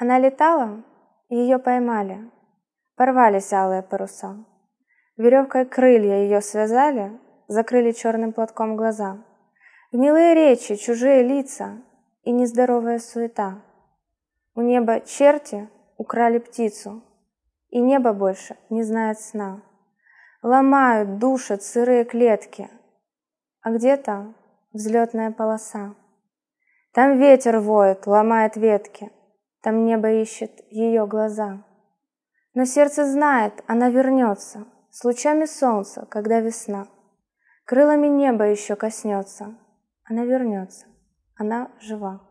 Она летала, и ее поймали. Порвались алые паруса. Веревкой крылья ее связали, закрыли черным платком глаза. Гнилые речи, чужие лица и нездоровая суета. У неба черти украли птицу, и небо больше не знает сна. Ломают, душат сырые клетки, а где-то взлетная полоса. Там ветер воет, ломает ветки — там небо ищет ее глаза. Но сердце знает, она вернется С лучами солнца, когда весна. Крылами неба еще коснется. Она вернется, она жива.